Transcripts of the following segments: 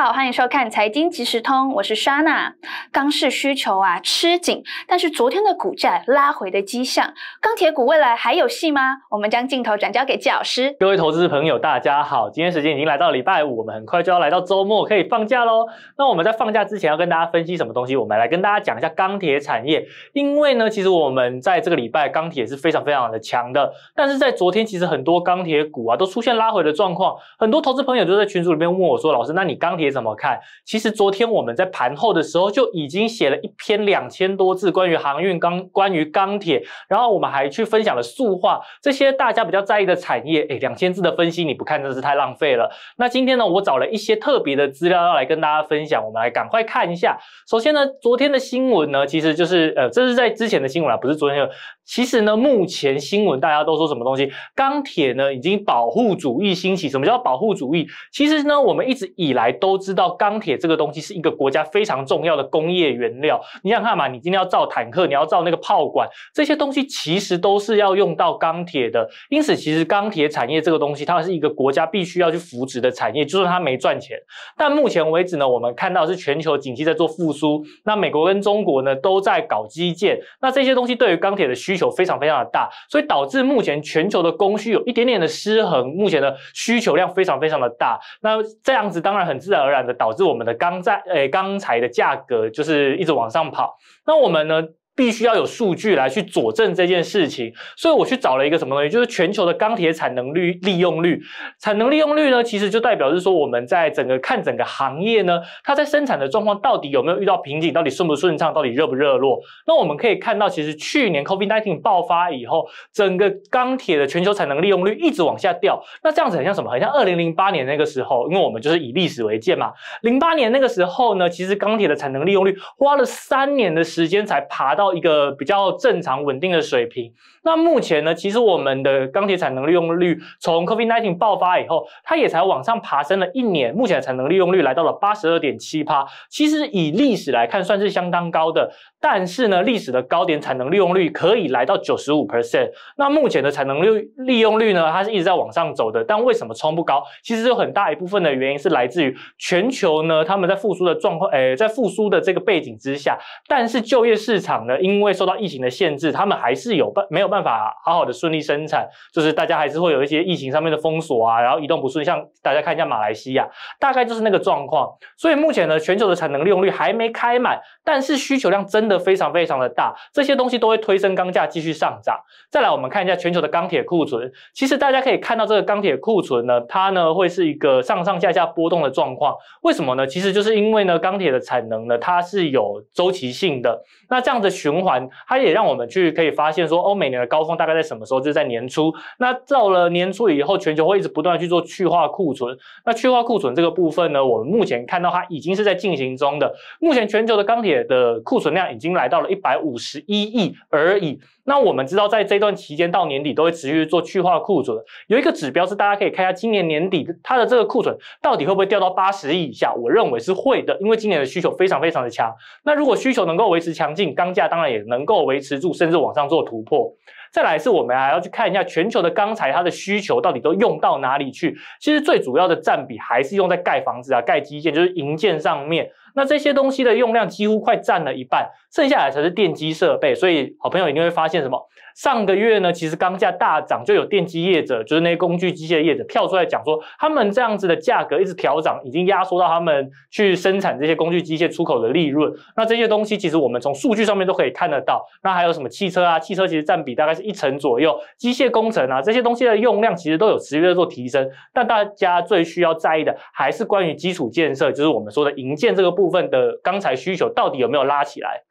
好，欢迎收看《财经即时通》，我是莎娜。钢市需求啊吃紧，但是昨天的股价拉回的迹象，钢铁股未来还有戏吗？我们将镜头转交给老师。各位投资朋友，大家好，今天时间已经来到礼拜五，我们很快就要来到周末，可以放假喽。那我们在放假之前要跟大家分析什么东西？我们来跟大家讲一下钢铁产业，因为呢，其实我们在这个礼拜钢铁是非常非常的强的，但是在昨天其实很多钢铁股啊都出现拉回的状况，很多投资朋友就在群组里面问我说：“老师，那你钢铁？”怎么看？其实昨天我们在盘后的时候就已经写了一篇两千多字关于航运钢、关于钢铁，然后我们还去分享了塑化这些大家比较在意的产业。哎，两千字的分析你不看真是太浪费了。那今天呢，我找了一些特别的资料要来跟大家分享，我们来赶快看一下。首先呢，昨天的新闻呢，其实就是呃，这是在之前的新闻啊，不是昨天的。其实呢，目前新闻大家都说什么东西？钢铁呢已经保护主义兴起？什么叫保护主义？其实呢，我们一直以来都知道钢铁这个东西是一个国家非常重要的工业原料。你想看嘛？你今天要造坦克，你要造那个炮管，这些东西其实都是要用到钢铁的。因此，其实钢铁产业这个东西，它是一个国家必须要去扶植的产业，就算它没赚钱。但目前为止呢，我们看到是全球景气在做复苏，那美国跟中国呢都在搞基建，那这些东西对于钢铁的需求非常非常的大，所以导致目前全球的供需有一点点的失衡。目前的需求量非常非常的大，那这样子当然很自然。而然的导致我们的钢在诶钢材的价格就是一直往上跑，那我们呢？必须要有数据来去佐证这件事情，所以我去找了一个什么东西，就是全球的钢铁产能率利用率。产能利用率呢，其实就代表是说我们在整个看整个行业呢，它在生产的状况到底有没有遇到瓶颈，到底顺不顺畅，到底热不热络。那我们可以看到，其实去年 COVID-19 爆发以后，整个钢铁的全球产能利用率一直往下掉。那这样子很像什么？很像2008年那个时候，因为我们就是以历史为鉴嘛。08年那个时候呢，其实钢铁的产能利用率花了三年的时间才爬到。一个比较正常稳定的水平。那目前呢，其实我们的钢铁产能利用率从 COVID nineteen 爆发以后，它也才往上爬升了一年。目前的产能利用率来到了八十二点七帕，其实以历史来看，算是相当高的。但是呢，历史的高点产能利用率可以来到九十五 percent。那目前的产能利利用率呢，它是一直在往上走的。但为什么冲不高？其实有很大一部分的原因是来自于全球呢，他们在复苏的状况，哎，在复苏的这个背景之下，但是就业市场呢？因为受到疫情的限制，他们还是有办没有办法好好的顺利生产，就是大家还是会有一些疫情上面的封锁啊，然后移动不顺，像大家看一下马来西亚，大概就是那个状况。所以目前呢，全球的产能利用率还没开满，但是需求量真的非常非常的大，这些东西都会推升钢价继续上涨。再来，我们看一下全球的钢铁库存，其实大家可以看到这个钢铁库存呢，它呢会是一个上上下下波动的状况。为什么呢？其实就是因为呢，钢铁的产能呢它是有周期性的，那这样的选。循环，它也让我们去可以发现说，哦，每年的高峰大概在什么时候？就是在年初。那到了年初以后，全球会一直不断去做去化库存。那去化库存这个部分呢，我们目前看到它已经是在进行中的。目前全球的钢铁的库存量已经来到了一百五十一亿而已。那我们知道，在这段期间到年底都会持续做去化库存。有一个指标是，大家可以看一下今年年底它的这个库存到底会不会掉到八十亿以下？我认为是会的，因为今年的需求非常非常的强。那如果需求能够维持强劲，钢价。当然也能够维持住，甚至往上做突破。再来是，我们还要去看一下全球的钢材它的需求到底都用到哪里去。其实最主要的占比还是用在盖房子啊、盖基建，就是营建上面。那这些东西的用量几乎快占了一半，剩下来才是电机设备。所以好朋友一定会发现什么？上个月呢，其实钢价大涨，就有电机业者，就是那些工具机械业者，跳出来讲说，他们这样子的价格一直调涨，已经压缩到他们去生产这些工具机械出口的利润。那这些东西其实我们从数据上面都可以看得到。那还有什么汽车啊？汽车其实占比大概是一成左右。机械工程啊，这些东西的用量其实都有持续在做提升。但大家最需要在意的还是关于基础建设，就是我们说的营建这个。部分的钢材需求到底有没有拉起来？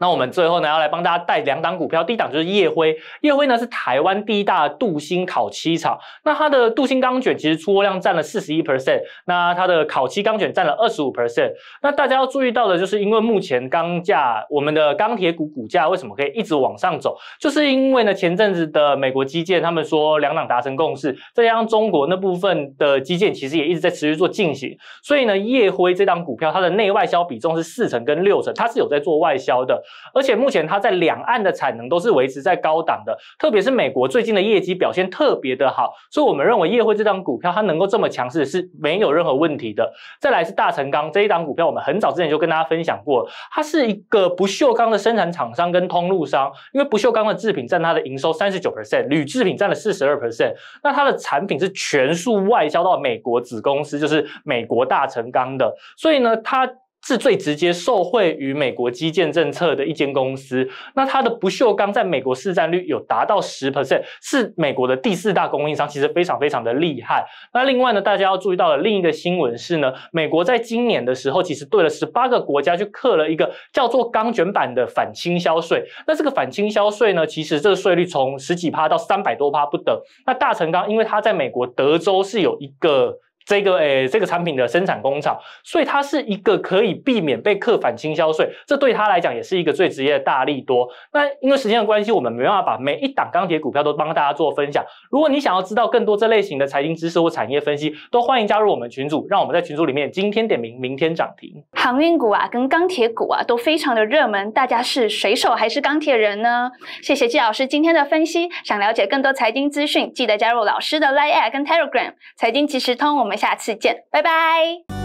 那我们最后呢，要来帮大家带两档股票，第一档就是夜辉。夜辉呢是台湾第一大镀锌烤漆厂。那它的镀锌钢卷其实出货量占了四十一 percent，那它的烤漆钢卷占了二十五 percent。那大家要注意到的就是，因为目前钢价，我们的钢铁股股价为什么可以一直往上走，就是因为呢前阵子的美国基建，他们说两党达成共识，再加上中国那部分的基建其实也一直在持续做进行，所以呢夜辉这档股票它的内外销比重是四成跟六成，它是有在做外销的。而且目前它在两岸的产能都是维持在高档的，特别是美国最近的业绩表现特别的好，所以我们认为夜汇这张股票它能够这么强势是没有任何问题的。再来是大成钢这一档股票，我们很早之前就跟大家分享过，它是一个不锈钢的生产厂商跟通路商，因为不锈钢的制品占它的营收三十九 percent，铝制品占了四十二 percent，那它的产品是全数外销到美国子公司，就是美国大成钢的，所以呢它。是最直接受惠于美国基建政策的一间公司，那它的不锈钢在美国市占率有达到十 percent，是美国的第四大供应商，其实非常非常的厉害。那另外呢，大家要注意到的另一个新闻是呢，美国在今年的时候，其实对了十八个国家就刻了一个叫做钢卷板的反倾销税。那这个反倾销税呢，其实这个税率从十几趴到三百多趴不等。那大成钢因为它在美国德州是有一个。这个诶，这个产品的生产工厂，所以它是一个可以避免被客反倾销税，这对他来讲也是一个最直接的大力多。那因为时间的关系，我们没办法把每一档钢铁股票都帮大家做分享。如果你想要知道更多这类型的财经知识或产业分析，都欢迎加入我们群组，让我们在群组里面今天点名，明天涨停。航运股啊，跟钢铁股啊，都非常的热门。大家是水手还是钢铁人呢？谢谢季老师今天的分析。想了解更多财经资讯，记得加入老师的 Line 跟 Telegram 财经即时通。我们。下次见，拜拜。